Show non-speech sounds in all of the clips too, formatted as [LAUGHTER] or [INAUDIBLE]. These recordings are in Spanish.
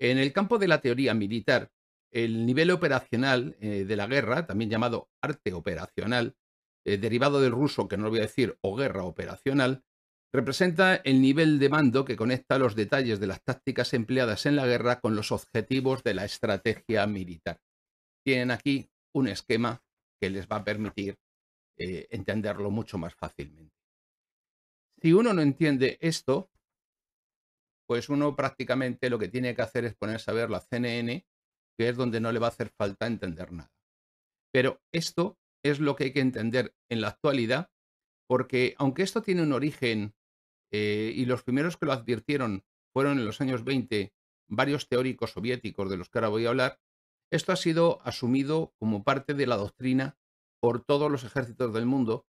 En el campo de la teoría militar, el nivel operacional eh, de la guerra, también llamado arte operacional, eh, derivado del ruso, que no lo voy a decir, o guerra operacional, representa el nivel de mando que conecta los detalles de las tácticas empleadas en la guerra con los objetivos de la estrategia militar. Tienen aquí un esquema que les va a permitir eh, entenderlo mucho más fácilmente. Si uno no entiende esto, pues uno prácticamente lo que tiene que hacer es ponerse a ver la CNN, que es donde no le va a hacer falta entender nada. Pero esto es lo que hay que entender en la actualidad, porque aunque esto tiene un origen eh, y los primeros que lo advirtieron fueron en los años 20 varios teóricos soviéticos de los que ahora voy a hablar, esto ha sido asumido como parte de la doctrina por todos los ejércitos del mundo,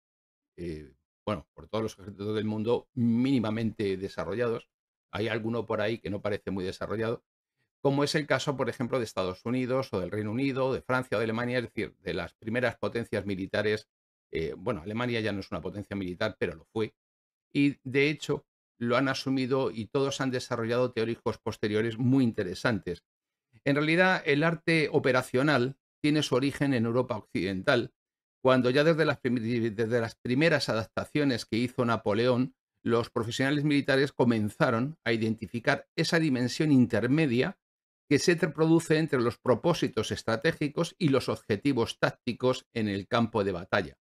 eh, bueno, por todos los ejércitos del mundo mínimamente desarrollados, hay alguno por ahí que no parece muy desarrollado, como es el caso, por ejemplo, de Estados Unidos o del Reino Unido, de Francia o de Alemania, es decir, de las primeras potencias militares. Eh, bueno, Alemania ya no es una potencia militar, pero lo fue. Y de hecho, lo han asumido y todos han desarrollado teóricos posteriores muy interesantes. En realidad, el arte operacional tiene su origen en Europa Occidental, cuando ya desde las, desde las primeras adaptaciones que hizo Napoleón los profesionales militares comenzaron a identificar esa dimensión intermedia que se produce entre los propósitos estratégicos y los objetivos tácticos en el campo de batalla.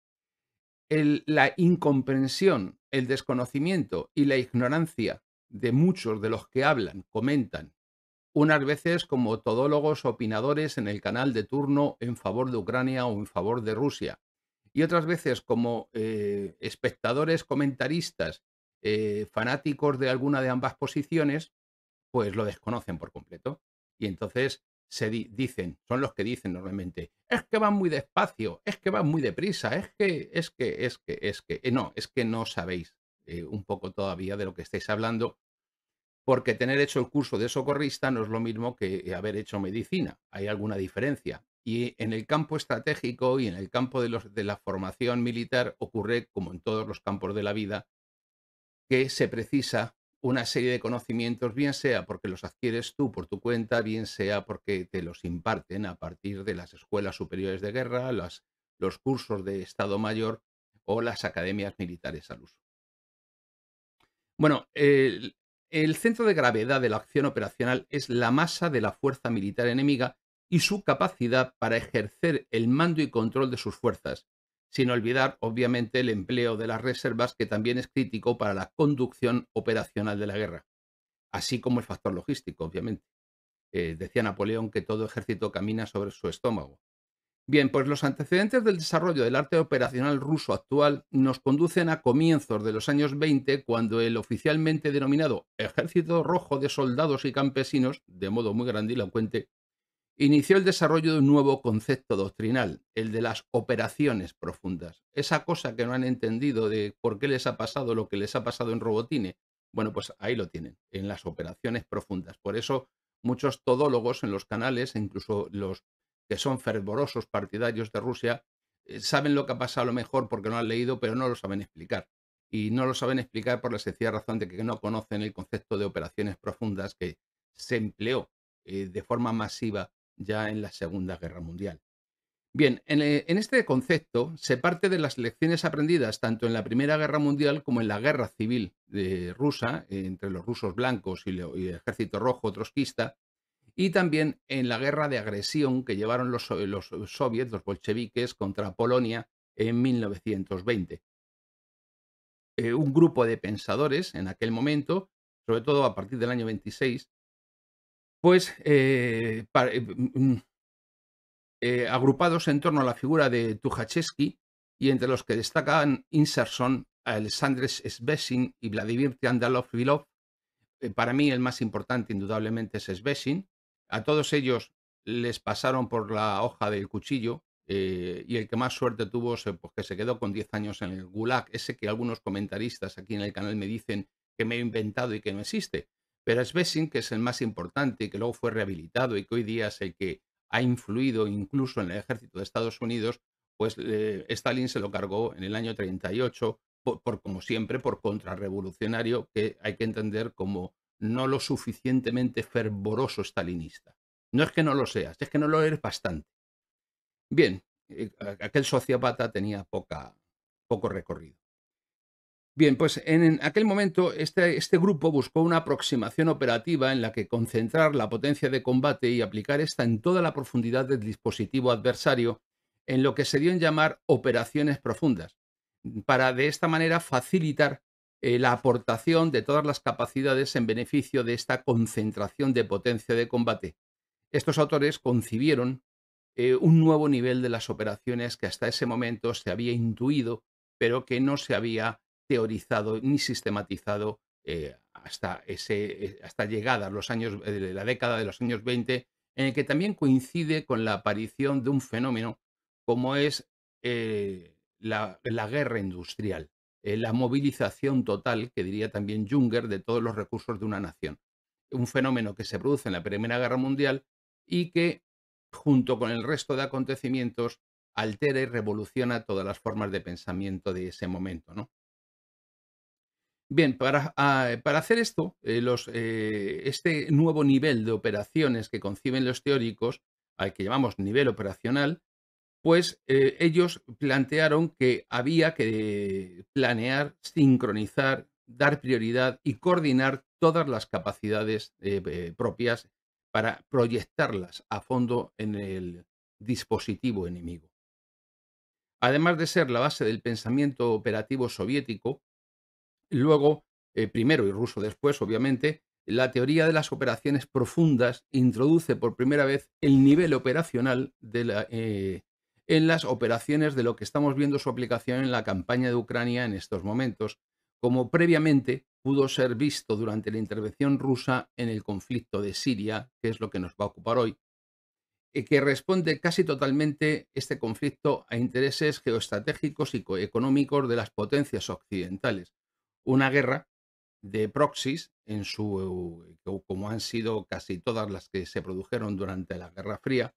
la incomprensión, el desconocimiento y la ignorancia de muchos de los que hablan, comentan, unas veces como todólogos opinadores en el canal de turno en favor de Ucrania o en favor de Rusia, y otras veces como eh, espectadores comentaristas eh, fanáticos de alguna de ambas posiciones, pues lo desconocen por completo. Y entonces se dicen, son los que dicen normalmente, es que van muy despacio, es que van muy deprisa, es que, es que, es que, es que, eh, no, es que no sabéis eh, un poco todavía de lo que estáis hablando, porque tener hecho el curso de socorrista no es lo mismo que haber hecho medicina, hay alguna diferencia. Y en el campo estratégico y en el campo de, los, de la formación militar ocurre, como en todos los campos de la vida, que se precisa una serie de conocimientos, bien sea porque los adquieres tú por tu cuenta, bien sea porque te los imparten a partir de las escuelas superiores de guerra, las, los cursos de Estado Mayor o las academias militares al uso. Bueno, el centro de gravedad de la acción operacional es la masa de la fuerza militar enemiga y su capacidad para ejercer el mando y control de sus fuerzas, sin olvidar obviamente el empleo de las reservas que también es crítico para la conducción operacional de la guerra, así como el factor logístico, obviamente. Eh, decía Napoleón que todo ejército camina sobre su estómago. Bien, pues los antecedentes del desarrollo del arte operacional ruso actual nos conducen a comienzos de los años 20, cuando el oficialmente denominado Ejército Rojo de Soldados y Campesinos, de modo muy grandilocuente, inició el desarrollo de un nuevo concepto doctrinal, el de las operaciones profundas. Esa cosa que no han entendido de por qué les ha pasado lo que les ha pasado en Robotine, bueno, pues ahí lo tienen, en las operaciones profundas. Por eso muchos todólogos en los canales, e incluso los que son fervorosos partidarios de Rusia, eh, saben lo que ha pasado a lo mejor porque no han leído, pero no lo saben explicar. Y no lo saben explicar por la sencilla razón de que no conocen el concepto de operaciones profundas que se empleó eh, de forma masiva ya en la Segunda Guerra Mundial. Bien, eh, en, este concepto se parte de las lecciones aprendidas tanto en la Primera Guerra Mundial como en la Guerra Civil eh, rusa entre los rusos blancos y, el Ejército Rojo trotskista, y también en la guerra de agresión que llevaron los, eh, soviets, los bolcheviques, contra Polonia en 1920. un grupo de pensadores en aquel momento, sobre todo a partir del año 26, pues eh, eh, mm, eh, agrupados en torno a la figura de Tukhachevsky y entre los que destacan Inserson, Alexandre Svesin y Vladimir Tiandalov Vilov. para mí el más importante indudablemente es Svesin. A todos ellos les pasaron por la hoja del cuchillo y el que más suerte tuvo es pues, que se quedó con 10 años en el Gulag, ese que algunos comentaristas aquí en el canal me dicen que me he inventado y que no existe. Pero Svesin, que es el más importante y que luego fue rehabilitado y que hoy día es el que ha influido incluso en el ejército de Estados Unidos, pues eh, Stalin se lo cargó en el año 38, como siempre, por contrarrevolucionario, que hay que entender como no lo suficientemente fervoroso stalinista. No es que no lo seas, es que no lo eres bastante. Bien, eh, aquel sociópata tenía poca, poco recorrido. Bien, pues en aquel momento este, este, grupo buscó una aproximación operativa en la que concentrar la potencia de combate y aplicar esta en toda la profundidad del dispositivo adversario en lo que se dio en llamar operaciones profundas, para de esta manera facilitar eh, la aportación de todas las capacidades en beneficio de esta concentración de potencia de combate. Estos autores concibieron eh, un nuevo nivel de las operaciones que hasta ese momento se había intuido, pero que no se había teorizado ni sistematizado eh, hasta, ese, eh, hasta llegada a los años, eh, de la década de los años 20, en el que también coincide con la aparición de un fenómeno como es la, la, guerra industrial, la movilización total, que diría también Junger, de todos los recursos de una nación. Un fenómeno que se produce en la Primera Guerra Mundial y que, junto con el resto de acontecimientos, altera y revoluciona todas las formas de pensamiento de ese momento. ¿no? Bien, ah, eh, para, hacer esto, eh, eh, este nuevo nivel de operaciones que conciben los teóricos, al que llamamos nivel operacional, pues ellos plantearon que había que planear, sincronizar, dar prioridad y coordinar todas las capacidades propias para proyectarlas a fondo en el dispositivo enemigo. Además de ser la base del pensamiento operativo soviético, Luego, eh, primero y ruso después, obviamente, la teoría de las operaciones profundas introduce por primera vez el nivel operacional eh, en las operaciones de lo que estamos viendo su aplicación en la campaña de Ucrania en estos momentos, como previamente pudo ser visto durante la intervención rusa en el conflicto de Siria, que es lo que nos va a ocupar hoy, y que responde casi totalmente este conflicto a intereses geoestratégicos y económicos de las potencias occidentales una guerra de proxies en su eh, como han sido casi todas las que se produjeron durante la Guerra Fría,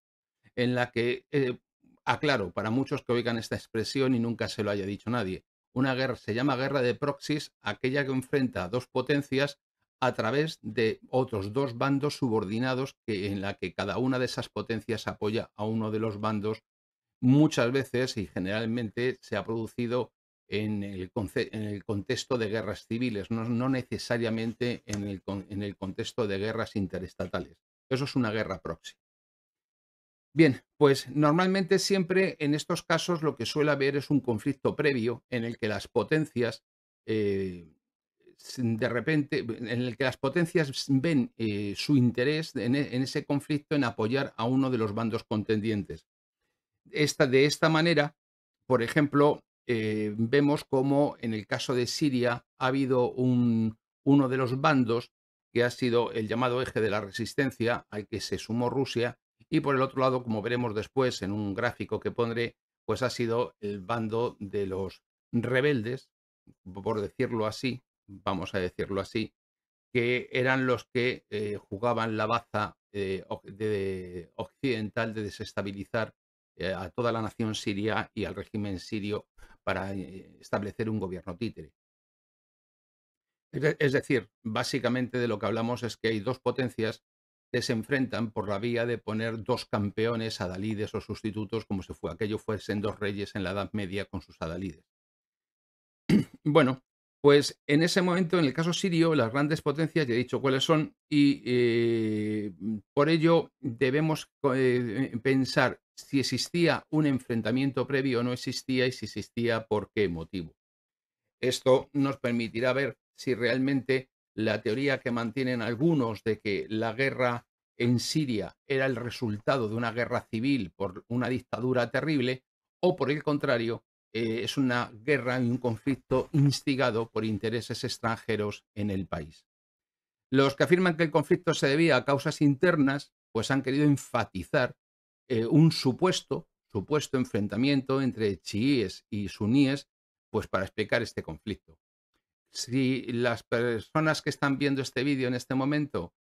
en la que eh, aclaro para muchos que oigan esta expresión y nunca se lo haya dicho nadie. Una guerra se llama guerra de proxies, aquella que enfrenta a dos potencias a través de otros dos bandos subordinados que, en la que cada una de esas potencias apoya a uno de los bandos. Muchas veces y generalmente se ha producido en el, contexto de guerras civiles, no, necesariamente en el, contexto de guerras interestatales. Eso es una guerra próxima. Bien, pues normalmente siempre en estos casos lo que suele haber es un conflicto previo en el que las potencias eh, de repente, en el que las potencias ven eh, su interés e, en, ese conflicto en apoyar a uno de los bandos contendientes. de esta manera, por ejemplo, eh, vemos como en el caso de Siria ha habido uno de los bandos que ha sido el llamado eje de la resistencia al que se sumó Rusia y por el otro lado, como veremos después en un gráfico que pondré, pues ha sido el bando de los rebeldes, por decirlo así, vamos a decirlo así, que eran los que eh, jugaban la baza eh, de occidental de desestabilizar a toda la nación siria y al régimen sirio para eh, establecer un gobierno títere. Es decir, básicamente de lo que hablamos es que hay dos potencias que se enfrentan por la vía de poner dos campeones adalides o sustitutos como si fue, aquello fuesen dos reyes en la Edad Media con sus adalides. [CLEARS THROAT] Bueno, pues en ese momento, en el caso sirio, las grandes potencias, ya he dicho cuáles son, y eh, por ello debemos eh, pensar si existía un enfrentamiento previo o no existía y si existía por qué motivo. Esto nos permitirá ver si realmente la teoría que mantienen algunos de que la guerra en Siria era el resultado de una guerra civil por una dictadura terrible o por el contrario eh, es una guerra y un conflicto instigado por intereses extranjeros en el país. Los que afirman que el conflicto se debía a causas internas pues han querido enfatizar eh, un supuesto, supuesto enfrentamiento entre chiíes y suníes, pues para explicar este conflicto. Si las personas que están viendo este vídeo en este momento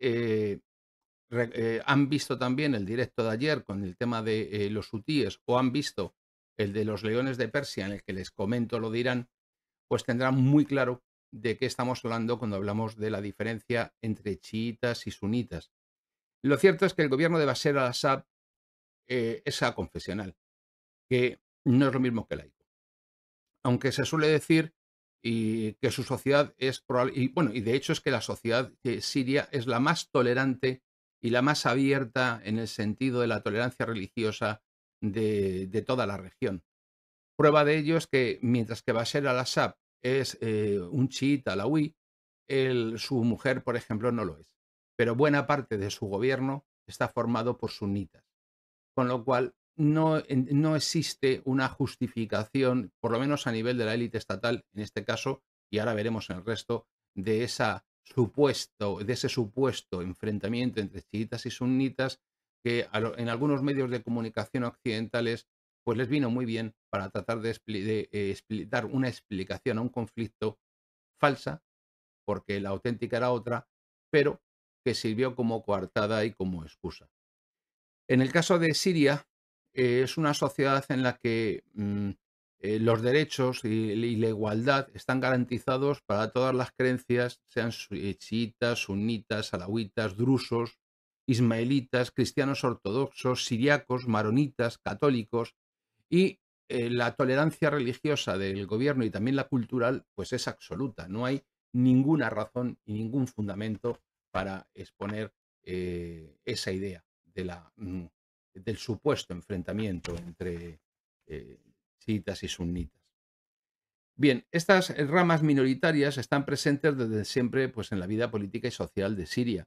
eh, eh, han visto también el directo de ayer con el tema de los hutíes o han visto el de los leones de Persia en el que les comento lo dirán, pues tendrán muy claro de qué estamos hablando cuando hablamos de la diferencia entre chiitas y sunitas. Lo cierto es que el gobierno de Bashar al-Assad eh, esa confesional, que no es lo mismo que laico. Aunque se suele decir y que su sociedad es probable, y bueno, y de hecho es que la sociedad eh, siria es la más tolerante y la más abierta en el sentido de la tolerancia religiosa de, toda la región. Prueba de ello es que mientras que Bashar al-Assad es eh, un chiita la él, su mujer, por ejemplo, no lo es. Pero buena parte de su gobierno está formado por sunitas con lo cual no, no existe una justificación, por lo menos a nivel de la élite estatal, en este caso, y ahora veremos en el resto, de, esa supuesto, de ese supuesto enfrentamiento entre chiitas y sunnitas que en algunos medios de comunicación occidentales pues les vino muy bien para tratar de, eh, dar una explicación a un conflicto falsa, porque la auténtica era otra, pero que sirvió como coartada y como excusa. En el caso de Siria, eh, es una sociedad en la que mm, eh, los derechos y, la igualdad están garantizados para todas las creencias, sean chiitas, sunitas, alawitas, drusos, ismaelitas, cristianos ortodoxos, siriacos, maronitas, católicos, y eh, la tolerancia religiosa del gobierno y también la cultural, pues es absoluta. No hay ninguna razón y ningún fundamento para exponer esa idea la, mm, del supuesto enfrentamiento entre eh, y sunnitas. Bien, estas eh, ramas minoritarias están presentes desde siempre pues, en la vida política y social de Siria.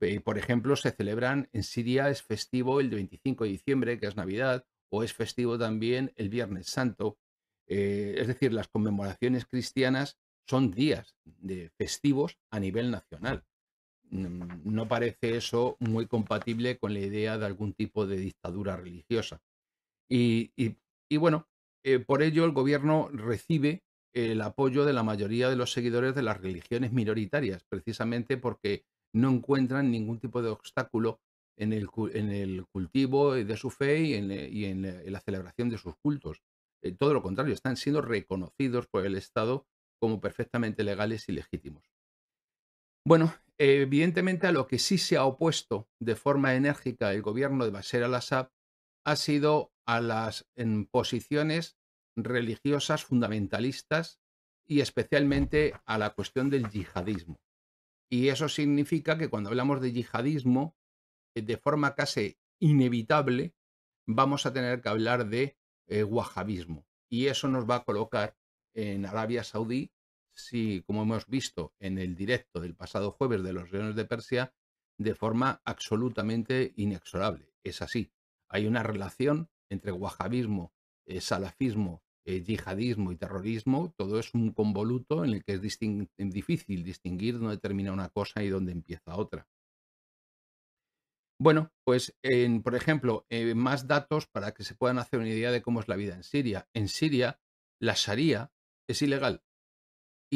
Eh, por ejemplo, se celebran en Siria, es festivo el 25 de diciembre, que es Navidad, o es festivo también el Viernes Santo. Eh, es decir, las conmemoraciones cristianas son días de festivos a nivel nacional. Mm, no parece eso muy compatible con la idea de algún tipo de dictadura religiosa. Y, bueno, eh, por ello el gobierno recibe el apoyo de la mayoría de los seguidores de las religiones minoritarias, precisamente porque no encuentran ningún tipo de obstáculo en el, cultivo de su fe y en, la celebración de sus cultos. Eh, todo lo contrario, están siendo reconocidos por el Estado como perfectamente legales y legítimos. Bueno, evidentemente a lo que sí se ha opuesto de forma enérgica el gobierno de Bashar al-Assad ha sido a las en posiciones religiosas fundamentalistas y especialmente a la cuestión del yihadismo. Y eso significa que cuando hablamos de yihadismo, eh, de forma casi inevitable, vamos a tener que hablar de eh, wahabismo. Y eso nos va a colocar en Arabia Saudí si, como hemos visto en el directo del pasado jueves de los Leones de Persia, de forma absolutamente inexorable. Es así. Hay una relación entre wahabismo, eh, salafismo, eh, yihadismo y terrorismo. Todo es un convoluto en el que es difícil distinguir dónde termina una cosa y dónde empieza otra. Bueno, pues en, por ejemplo, eh, más datos para que se puedan hacer una idea de cómo es la vida en Siria. En Siria, la Sharia es ilegal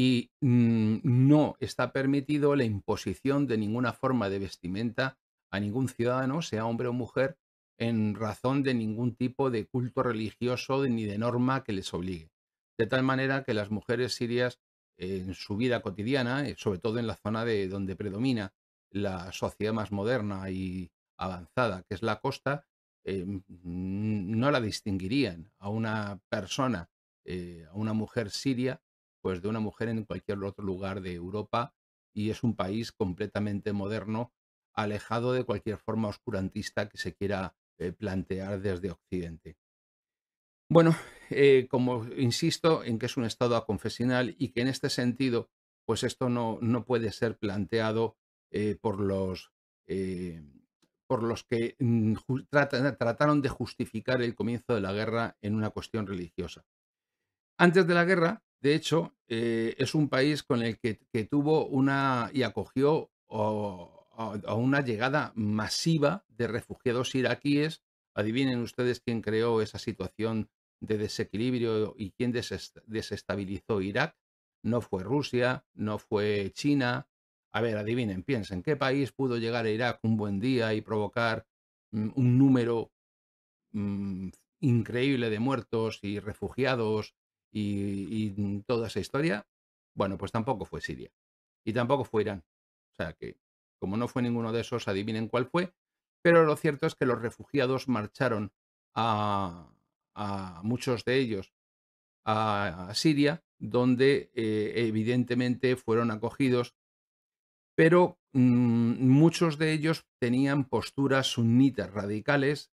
y mm, no está permitido la imposición de ninguna forma de vestimenta a ningún ciudadano, sea hombre o mujer, en razón de ningún tipo de culto religioso ni de norma que les obligue. De tal manera que las mujeres sirias en su vida cotidiana, eh, sobre todo en la zona de donde predomina la sociedad más moderna y avanzada, que es la costa, eh, no la distinguirían a una persona, eh, a una mujer siria, pues de una mujer en cualquier otro lugar de Europa y es un país completamente moderno, alejado de cualquier forma oscurantista que se quiera eh, plantear desde Occidente. Bueno, eh, como insisto en que es un estado aconfesional y que en este sentido, pues esto no, no puede ser planteado eh, por, los, por los que mm, trataron de justificar el comienzo de la guerra en una cuestión religiosa. Antes de la guerra, de hecho, eh, es un país con el que, tuvo una y acogió a una llegada masiva de refugiados iraquíes. Adivinen ustedes quién creó esa situación de desequilibrio y quién desestabilizó Irak. No fue Rusia, no fue China. A ver, adivinen, piensen, ¿qué país pudo llegar a Irak un buen día y provocar mm, un número mm, increíble de muertos y refugiados y, mm, toda esa historia, bueno, pues tampoco fue Siria y tampoco fue Irán. O sea que, como no fue ninguno de esos, adivinen cuál fue, pero lo cierto es que los refugiados marcharon a, muchos de ellos a, Siria, donde eh, evidentemente fueron acogidos, pero mm, muchos de ellos tenían posturas sunitas radicales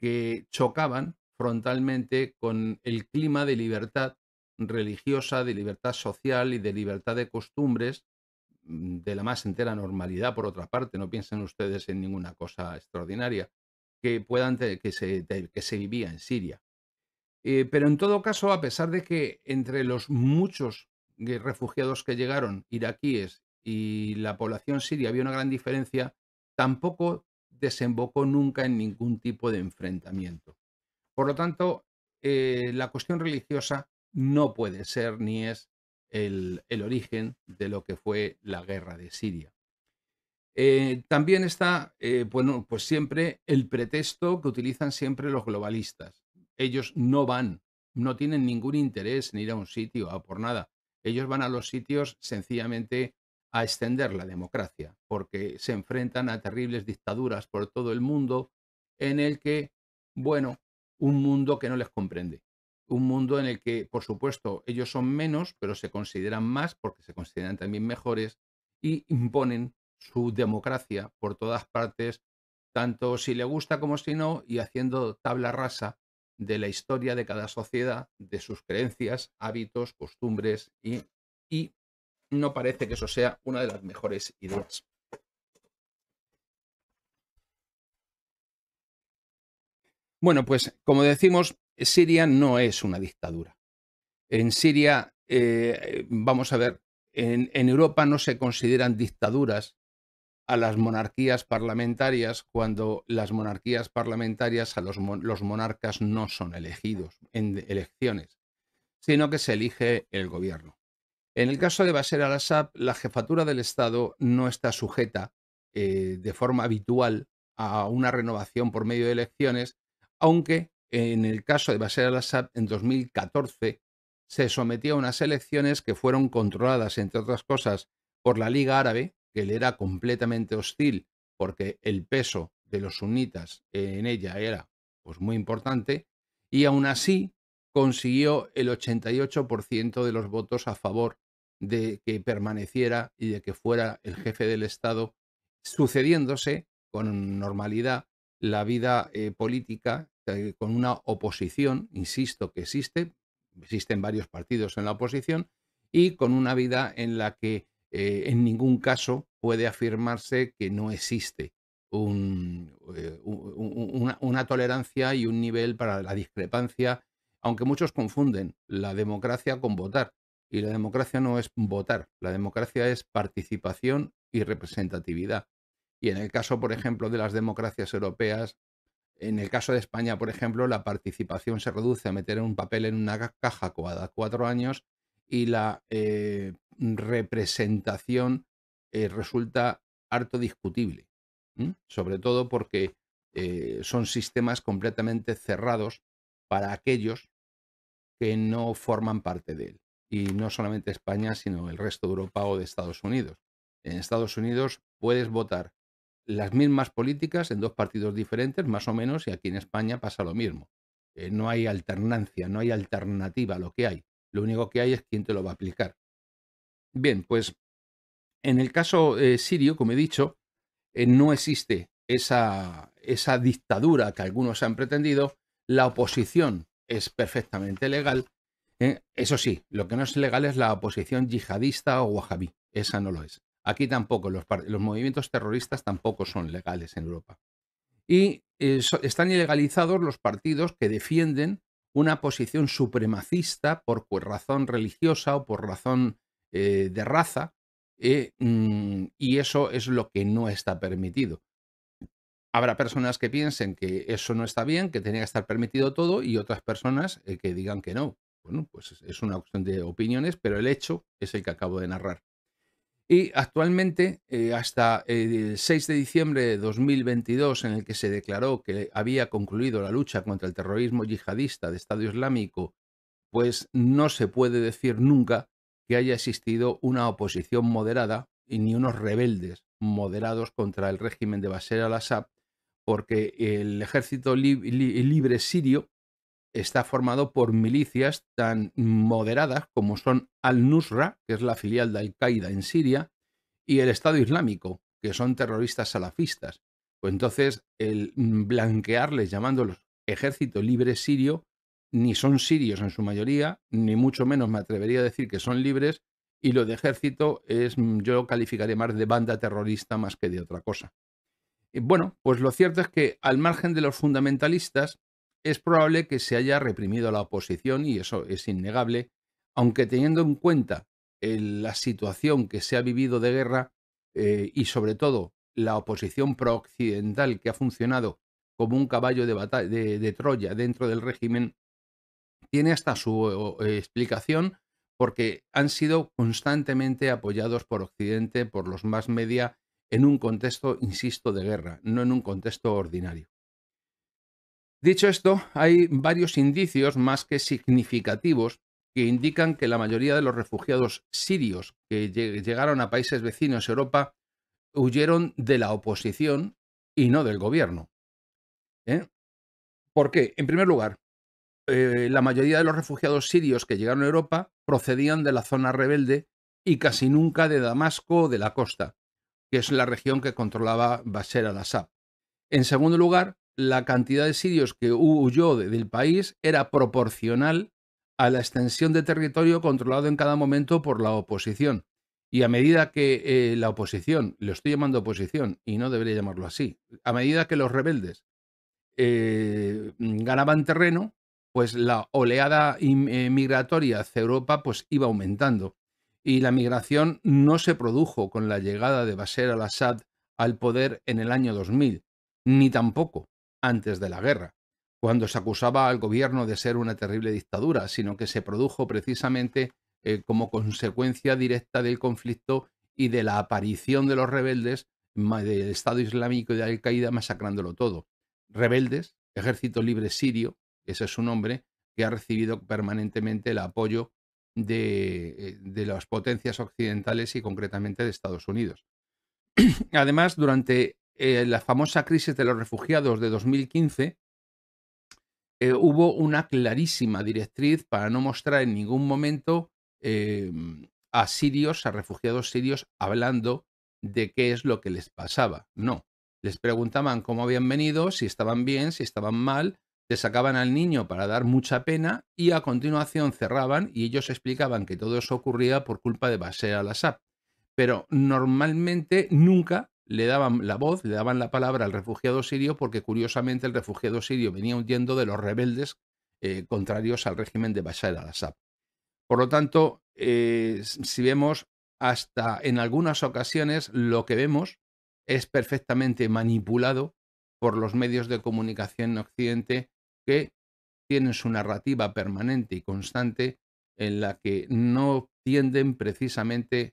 que chocaban frontalmente con el clima de libertad religiosa, de libertad social y de libertad de costumbres, mm, de la más entera normalidad, por otra parte, no piensen ustedes en ninguna cosa extraordinaria que, puedan que, se, vivía en Siria. Eh, pero en todo caso, a pesar de que entre los muchos refugiados que llegaron, iraquíes y la población siria, había una gran diferencia, tampoco desembocó nunca en ningún tipo de enfrentamiento. Por lo tanto, eh, la cuestión religiosa no puede ser ni es el, origen de lo que fue la guerra de Siria. Eh, también está, eh, bueno, pues siempre el pretexto que utilizan siempre los globalistas. Ellos no van, no tienen ningún interés en ir a un sitio a por nada. Ellos van a los sitios sencillamente a extender la democracia, porque se enfrentan a terribles dictaduras por todo el mundo en el que, bueno, un mundo que no les comprende. Un mundo en el que, por supuesto, ellos son menos, pero se consideran más porque se consideran también mejores y imponen su democracia por todas partes, tanto si le gusta como si no, y haciendo tabla rasa de la historia de cada sociedad, de sus creencias, hábitos, costumbres, y, y no parece que eso sea una de las mejores ideas. Bueno, pues como decimos, Siria no es una dictadura. En Siria, eh, vamos a ver, en, Europa no se consideran dictaduras a las monarquías parlamentarias cuando las monarquías parlamentarias a los, monarcas no son elegidos en elecciones, sino que se elige el gobierno. En el caso de Bashar al-Assad, la jefatura del Estado no está sujeta eh, de forma habitual a una renovación por medio de elecciones, aunque en el caso de Bashar al-Assad en 2014 se sometió a unas elecciones que fueron controladas, entre otras cosas, por la Liga Árabe, que le era completamente hostil porque el peso de los sunitas en ella era pues, muy importante, y aún así consiguió el 88% de los votos a favor de que permaneciera y de que fuera el jefe del Estado, sucediéndose con normalidad la vida eh, política eh, con una oposición, insisto que existe, existen varios partidos en la oposición, y con una vida en la que eh, en ningún caso puede afirmarse que no existe eh, una tolerancia y un nivel para la discrepancia, aunque muchos confunden la democracia con votar. Y la democracia no es votar, la democracia es participación y representatividad. Y en el caso, por ejemplo, de las democracias europeas, en el caso de España, por ejemplo, la participación se reduce a meter un papel en una caja cada cuatro años y la eh, representación eh, resulta harto discutible, sobre todo porque eh, son sistemas completamente cerrados para aquellos que no forman parte de él. Y no solamente España, sino el resto de Europa o de Estados Unidos. En Estados Unidos puedes votar las mismas políticas en dos partidos diferentes, más o menos, y aquí en España pasa lo mismo. Eh, no hay alternancia, no hay alternativa a lo que hay. Lo único que hay es quién te lo va a aplicar. Bien, pues en el caso eh, sirio, como he dicho, eh, no existe esa, esa dictadura que algunos han pretendido. La oposición es perfectamente legal. Eso sí, lo que no es legal es la oposición yihadista o wahabí. Esa no lo es. Aquí tampoco, los, movimientos terroristas tampoco son legales en Europa. Y eh, están ilegalizados los partidos que defienden una posición supremacista por razón religiosa o por razón eh, de raza, eh, mm, y eso es lo que no está permitido. Habrá personas que piensen que eso no está bien, que tenía que estar permitido todo, y otras personas que digan que no. Bueno, pues es una cuestión de opiniones, pero el hecho es el que acabo de narrar. Y actualmente, eh, hasta el 6 de diciembre de 2022, en el que se declaró que había concluido la lucha contra el terrorismo yihadista de Estado Islámico, pues no se puede decir nunca que haya existido una oposición moderada y ni unos rebeldes moderados contra el régimen de Bashar al-Assad, porque el ejército libre sirio está formado por milicias tan moderadas como son Al-Nusra, que es la filial de Al-Qaeda en Siria, y el Estado Islámico, que son terroristas salafistas. Pues entonces, el blanquearles llamándolos ejército libre sirio, ni son sirios en su mayoría, ni mucho menos me atrevería a decir que son libres, y lo de ejército es, yo lo calificaré más de banda terrorista más que de otra cosa. bueno, pues lo cierto es que al margen de los fundamentalistas, es probable que se haya reprimido la oposición y eso es innegable, aunque teniendo en cuenta eh, la situación que se ha vivido de guerra eh, y sobre todo la oposición prooccidental que ha funcionado como un caballo de, Troya dentro del régimen, tiene hasta su eh, explicación porque han sido constantemente apoyados por Occidente, por los más media, en un contexto, insisto, de guerra, no en un contexto ordinario. Dicho esto, hay varios indicios más que significativos que indican que la mayoría de los refugiados sirios que llegaron a países vecinos a Europa huyeron de la oposición y no del gobierno. ¿eh? ¿Por qué? En primer lugar, eh, la mayoría de los refugiados sirios que llegaron a Europa procedían de la zona rebelde y casi nunca de Damasco o de la costa, que es la región que controlaba Bashar al-Assad. En segundo lugar, la cantidad de sirios que huyó del país era proporcional a la extensión de territorio controlado en cada momento por la oposición. Y a medida que eh, la oposición, lo estoy llamando oposición y no debería llamarlo así, a medida que los rebeldes eh, ganaban terreno, pues la oleada eh, migratoria hacia Europa pues iba aumentando. Y la migración no se produjo con la llegada de Bashar al-Assad al poder en el año 2000, ni tampoco antes de la guerra, cuando se acusaba al gobierno de ser una terrible dictadura, sino que se produjo precisamente eh, como consecuencia directa del conflicto y de la aparición de los rebeldes del Estado Islámico y de Al-Qaeda masacrándolo todo. Rebeldes, Ejército Libre Sirio, ese es su nombre, que ha recibido permanentemente el apoyo de, eh, de las potencias occidentales y concretamente de Estados Unidos. [CLEARS THROAT] Además, durante eh, la famosa crisis de los refugiados de 2015, eh, hubo una clarísima directriz para no mostrar en ningún momento eh, a sirios, a refugiados sirios, hablando de qué es lo que les pasaba. No, les preguntaban cómo habían venido, si estaban bien, si estaban mal, le sacaban al niño para dar mucha pena y a continuación cerraban y ellos explicaban que todo eso ocurría por culpa de Bashar al-Assad. Pero normalmente nunca le daban la voz, le daban la palabra al refugiado sirio, porque curiosamente el refugiado sirio venía huyendo de los rebeldes eh, contrarios al régimen de Bashar al-Assad. Por lo tanto, eh, si vemos hasta en algunas ocasiones lo que vemos es perfectamente manipulado por los medios de comunicación en Occidente que tienen su narrativa permanente y constante en la que no tienden precisamente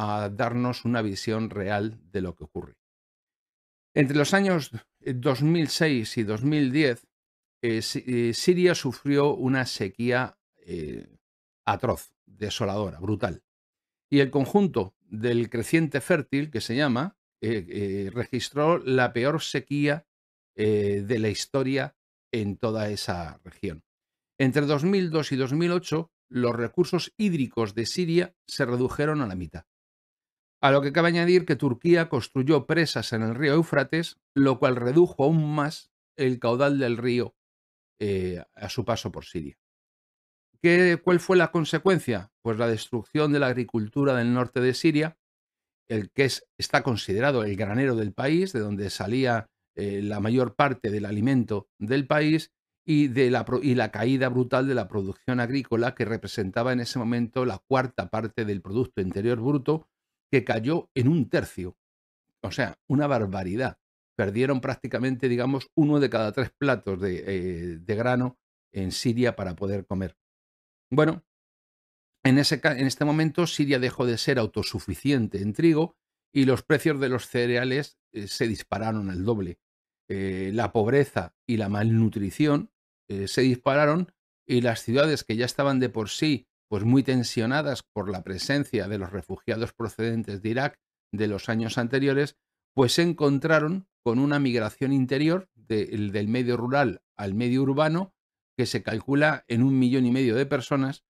a darnos una visión real de lo que ocurre. Entre los años 2006 eh, y 2010, eh, eh, Siria sufrió una sequía atroz, desoladora, brutal. Y el conjunto del creciente fértil, que se llama, registró la peor sequía de la historia en toda esa región. Entre 2002 y 2008, los recursos hídricos de Siria se redujeron a la mitad. A lo que cabe añadir que Turquía construyó presas en el río Éufrates, lo cual redujo aún más el caudal del río eh, a su paso por Siria. ¿Qué, ¿Cuál fue la consecuencia? Pues la destrucción de la agricultura del norte de Siria, el que es, está considerado el granero del país, de donde salía eh, la mayor parte del alimento del país, y, de la, y la caída brutal de la producción agrícola que representaba en ese momento la cuarta parte del Producto Interior Bruto, que cayó en un tercio. O sea, una barbaridad. Perdieron prácticamente, digamos, uno de cada tres platos de, eh, grano en Siria para poder comer. Bueno, en, ese, en este momento Siria dejó de ser autosuficiente en trigo y los precios de los cereales eh, se dispararon al doble. Eh, la pobreza y la malnutrición se dispararon y las ciudades que ya estaban de por sí pues muy tensionadas por la presencia de los refugiados procedentes de Irak de los años anteriores, pues se encontraron con una migración interior del medio rural al medio urbano que se calcula en un millón y medio de personas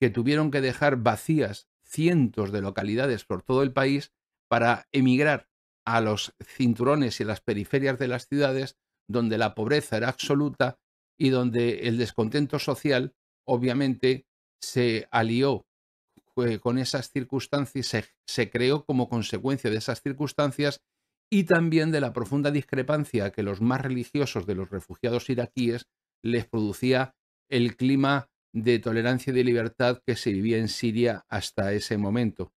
que tuvieron que dejar vacías cientos de localidades por todo el país para emigrar a los cinturones y las periferias de las ciudades donde la pobreza era absoluta y donde el descontento social obviamente se alió eh, con esas circunstancias, se, se creó como consecuencia de esas circunstancias y también de la profunda discrepancia que los más religiosos de los refugiados iraquíes les producía el clima de tolerancia y de libertad que se vivía en Siria hasta ese momento.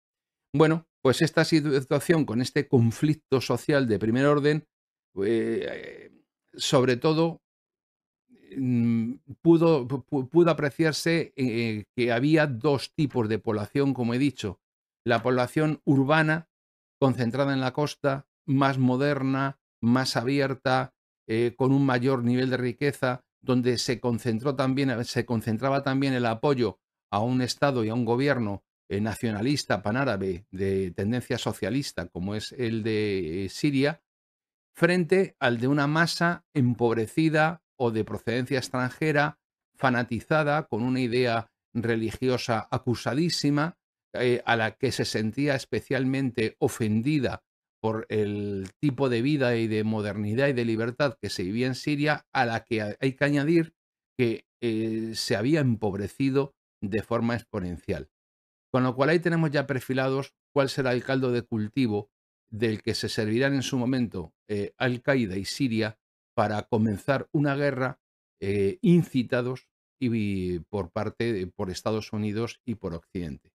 Bueno, pues esta situación con este conflicto social de primer orden, eh, sobre todo Mm, pudo, pudo apreciarse eh, que había dos tipos de población, como he dicho. La población urbana, concentrada en la costa, más moderna, más abierta, eh, con un mayor nivel de riqueza, donde se, concentró también, eh, se concentraba también el apoyo a un Estado y a un gobierno nacionalista panárabe de tendencia socialista, como es el de Siria, frente al de una masa empobrecida, o de procedencia extranjera, fanatizada, con una idea religiosa acusadísima, eh, a la que se sentía especialmente ofendida por el tipo de vida y de modernidad y de libertad que se vivía en Siria, a la que hay que añadir que eh, se había empobrecido de forma exponencial. Con lo cual ahí tenemos ya perfilados cuál será el caldo de cultivo del que se servirán en su momento eh, Al-Qaeda y Siria para comenzar una guerra eh, incitados y, por parte eh, por Estados Unidos y por Occidente.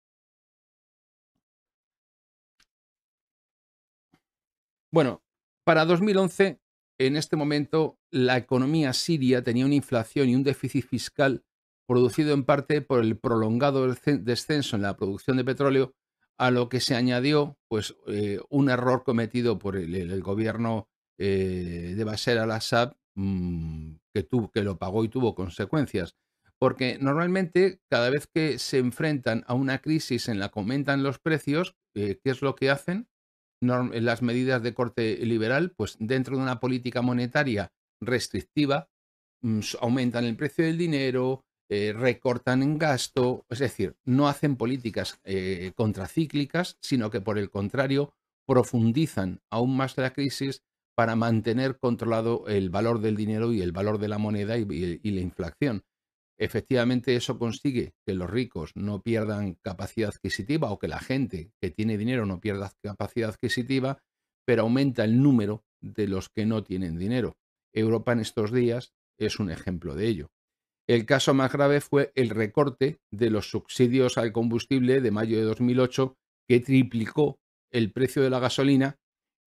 Bueno, para 2011, en este momento, la economía siria tenía una inflación y un déficit fiscal producido en parte por el prolongado descenso en la producción de petróleo, a lo que se añadió pues, eh, un error cometido por el, el gobierno eh, ser a la SAP mm, que, tuvo, que lo pagó y tuvo consecuencias. Porque normalmente cada vez que se enfrentan a una crisis en la que aumentan los precios, eh, ¿qué es lo que hacen? Eh, las medidas de corte liberal, pues dentro de una política monetaria restrictiva, mm, aumentan el precio del dinero, eh, recortan en gasto, es decir, no hacen políticas contracíclicas, sino que por el contrario profundizan aún más la crisis, para mantener controlado el valor del dinero y el valor de la moneda y, la inflación. Efectivamente, eso consigue que los ricos no pierdan capacidad adquisitiva o que la gente que tiene dinero no pierda capacidad adquisitiva, pero aumenta el número de los que no tienen dinero. Europa en estos días es un ejemplo de ello. El caso más grave fue el recorte de los subsidios al combustible de mayo de 2008, que triplicó el precio de la gasolina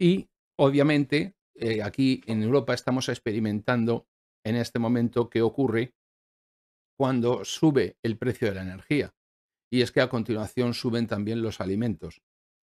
y Obviamente, eh, aquí en Europa estamos experimentando en este momento qué ocurre cuando sube el precio de la energía. Y es que a continuación suben también los alimentos.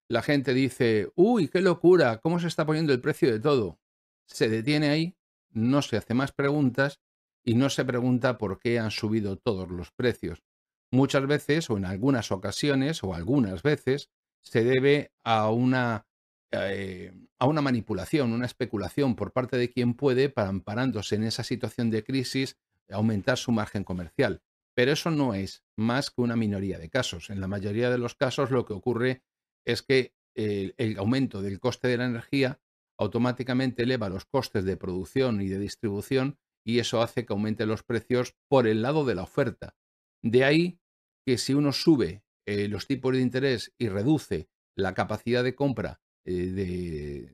La gente dice, uy, qué locura, ¿cómo se está poniendo el precio de todo? Se detiene ahí, no se hace más preguntas y no se pregunta por qué han subido todos los precios. Muchas veces o en algunas ocasiones o algunas veces se debe a una eh, a una manipulación, una especulación por parte de quien puede para amparándose en esa situación de crisis aumentar su margen comercial. Pero eso no es más que una minoría de casos. En la mayoría de los casos lo que ocurre es que el, aumento del coste de la energía automáticamente eleva los costes de producción y de distribución y eso hace que aumenten los precios por el lado de la oferta. De ahí que si uno sube eh, los tipos de interés y reduce la capacidad de compra eh,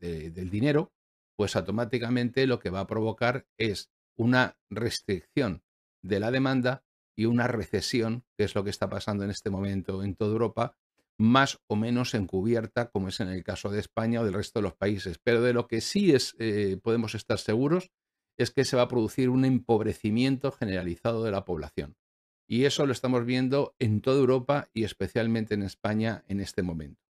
de, del dinero, pues automáticamente lo que va a provocar es una restricción de la demanda y una recesión, que es lo que está pasando en este momento en toda Europa, más o menos encubierta, como es en el caso de España o del resto de los países. Pero de lo que sí es, eh, podemos estar seguros es que se va a producir un empobrecimiento generalizado de la población. Y eso lo estamos viendo en toda Europa y especialmente en España en este momento.